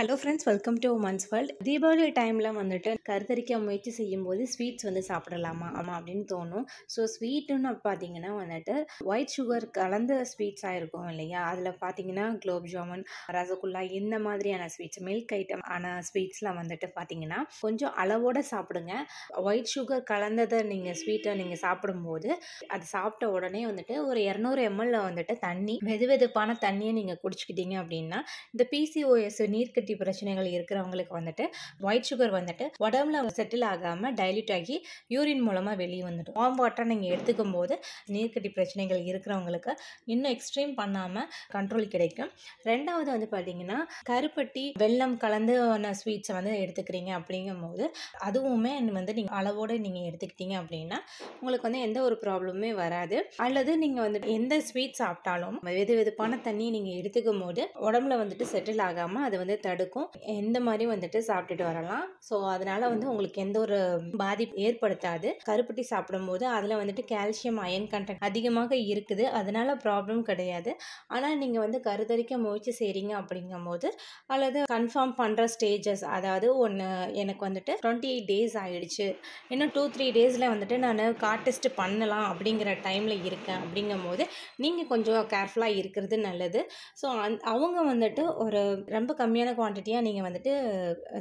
hello friends welcome to women's world Deepavali டைமில் வந்துட்டு கருத்தரிக்க முயற்சி செய்யும்போது ஸ்வீட்ஸ் வந்து சாப்பிடலாமா ஆமாம் அப்படின்னு தோணும் ஸோ ஸ்வீட்டுன்னு பார்த்தீங்கன்னா வந்துட்டு ஒயிட் சுகர் கலந்த ஸ்வீட்ஸாக இருக்கும் இல்லையா அதில் பார்த்தீங்கன்னா குலோப் ஜாமுன் ரசகுல்லா இந்த மாதிரியான ஸ்வீட்ஸ் மில்க் ஐட்டம் ஆன ஸ்வீட்ஸ்லாம் வந்துட்டு பார்த்தீங்கன்னா கொஞ்சம் அளவோடு சாப்பிடுங்க ஒயிட் சுகர் கலந்ததை நீங்கள் ஸ்வீட்டை நீங்கள் சாப்பிடும்போது அது சாப்பிட்ட உடனே வந்துட்டு ஒரு இரநூறு எம்எல்ல வந்துட்டு தண்ணி வெது வெதுப்பான தண்ணியை நீங்கள் குடிச்சிக்கிட்டீங்க அப்படின்னா இந்த பிசிஓஎஸ் நீர்க்கட்டி இம்யூனிட்டி பிரச்சனைகள் இருக்கிறவங்களுக்கு வந்துட்டு ஒயிட் சுகர் வந்துட்டு உடம்புல செட்டில் ஆகாமல் டைல்யூட் ஆகி யூரின் மூலமாக வெளியே வந்துடும் வார்ம் வாட்டரை நீங்கள் எடுத்துக்கும் போது நீர்க்கட்டி பிரச்சனைகள் இருக்கிறவங்களுக்கு இன்னும் எக்ஸ்ட்ரீம் பண்ணாமல் கண்ட்ரோல் கிடைக்கும் ரெண்டாவது வந்து பார்த்தீங்கன்னா கருப்பட்டி வெள்ளம் கலந்து ஸ்வீட்ஸை வந்து எடுத்துக்கிறீங்க அப்படிங்கும் போது அதுவுமே வந்து நீங்கள் அளவோடு நீங்கள் எடுத்துக்கிட்டீங்க அப்படின்னா உங்களுக்கு வந்து எந்த ஒரு ப்ராப்ளமுமே வராது அல்லது நீங்கள் வந்து எந்த ஸ்வீட் சாப்பிட்டாலும் வெது வெதுப்பான தண்ணியை நீங்கள் எடுத்துக்கும் போது உடம்புல வந்துட்டு செட்டில் ஆகாமல் அது வந்து தடுக்கும் எந்த மாதிரி வந்துட்டு சாப்பிட்டுட்டு வரலாம் ஸோ அதனால் வந்து உங்களுக்கு எந்த ஒரு பாதிப்பு ஏற்படுத்தாது கருப்பட்டி சாப்பிடும்போது அதில் வந்துட்டு கால்சியம் அயன் கண்டென்ட் அதிகமாக இருக்குது அதனால் ப்ராப்ளம் கிடையாது ஆனால் நீங்கள் வந்து கருத்தரிக்க முயற்சி செய்கிறீங்க அப்படிங்கும்போது அல்லது கன்ஃபார்ம் பண்ணுற ஸ்டேஜஸ் அதாவது ஒன்று எனக்கு வந்துட்டு டுவெண்ட்டி எயிட் டேஸ் ஆகிடுச்சு இன்னும் டூ த்ரீ டேஸில் வந்துட்டு நான் கார் டெஸ்ட் பண்ணலாம் அப்படிங்கிற டைமில் இருக்கேன் அப்படிங்கும்போது நீங்கள் கொஞ்சம் கேர்ஃபுல்லாக இருக்கிறது நல்லது ஸோ அந் அவங்க வந்துட்டு ஒரு ரொம்ப கம்மியான குவான்டிட்டியாக நீங்கள் வந்துட்டு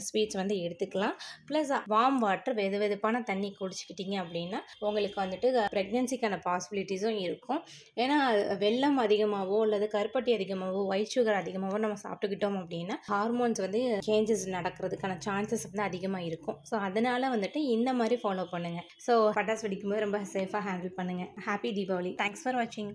ஸ்வீட்ஸ் வந்து எடுத்துக்கலாம் ப்ளஸ் வார்ம் வாட்டர் வெது வெதுப்பான தண்ணி குடிச்சிக்கிட்டிங்க அப்படின்னா உங்களுக்கு வந்துட்டு ப்ரெக்னென்சிக்கான பாசிபிலிட்டிஸும் இருக்கும் ஏன்னா வெள்ளம் அதிகமாகவோ அல்லது கருப்பட்டி அதிகமாகவோ ஒயிட் சுகர் அதிகமாகவோ நம்ம சாப்பிட்டுக்கிட்டோம் அப்படின்னா ஹார்மோன்ஸ் வந்து சேஞ்சஸ் நடக்கிறதுக்கான சான்சஸ் வந்து அதிகமாக இருக்கும் ஸோ அதனால் வந்துட்டு இந்த மாதிரி ஃபாலோ பண்ணுங்கள் ஸோ பட்டாஸ் வெடிக்கும்போது ரொம்ப சேஃபாக ஹேண்டில் பண்ணுங்கள் ஹாப்பி தீபாவளி தேங்க்ஸ் ஃபார் வாட்சிங்